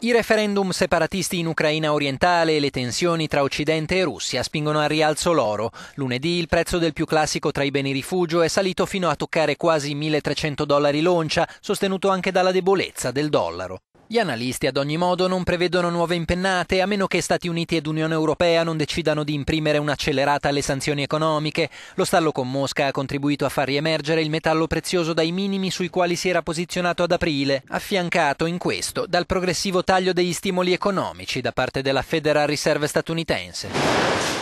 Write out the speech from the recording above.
I referendum separatisti in Ucraina orientale e le tensioni tra Occidente e Russia spingono al rialzo l'oro. Lunedì il prezzo del più classico tra i beni rifugio è salito fino a toccare quasi 1300 dollari l'oncia, sostenuto anche dalla debolezza del dollaro. Gli analisti ad ogni modo non prevedono nuove impennate a meno che Stati Uniti ed Unione Europea non decidano di imprimere un'accelerata alle sanzioni economiche. Lo stallo con Mosca ha contribuito a far riemergere il metallo prezioso dai minimi sui quali si era posizionato ad aprile, affiancato in questo dal progressivo taglio degli stimoli economici da parte della Federal Reserve statunitense.